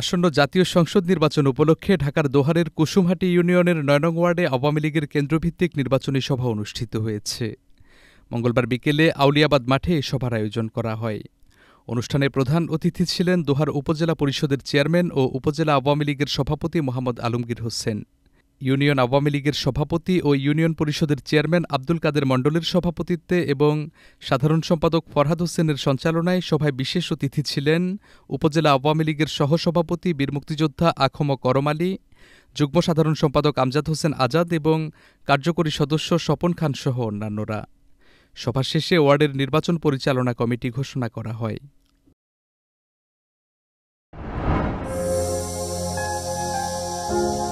আসন্ন জাতীয় সংসদ নির্বাচন উপলক্ষে ঢাকার দোহারের কুসুমহাটি ইউনিয়নের নয়নং ওয়ার্ডে আওয়ামী লীগের কেন্দ্রভিত্তিক নির্বাচনী সভা অনুষ্ঠিত হয়েছে মঙ্গলবার বিকেলে আউলিয়াবাদ মাঠে এ সভার আয়োজন করা হয় অনুষ্ঠানে প্রধান অতিথি ছিলেন দোহার উপজেলা পরিষদের চেয়ারম্যান ও উপজেলা আওয়ামী লীগের সভাপতি মোহাম্মদ আলমগীর হোসেন ইউনিয়ন আওয়ামী লীগের সভাপতি ও ইউনিয়ন পরিষদের চেয়ারম্যান আব্দুল কাদের মণ্ডলের সভাপতিত্বে এবং সাধারণ সম্পাদক ফরহাদ হোসেনের সঞ্চালনায় সভায় বিশেষ অতিথি ছিলেন উপজেলা আওয়ামী লীগের সহসভাপতি বীর মুক্তিযোদ্ধা আখম করম আলী যুগ্ম সাধারণ সম্পাদক আমজাদ হোসেন আজাদ এবং কার্যকরী সদস্য স্বপন খান সহ অন্যান্যরা সভা শেষে ওয়ার্ডের নির্বাচন পরিচালনা কমিটি ঘোষণা করা হয় thank you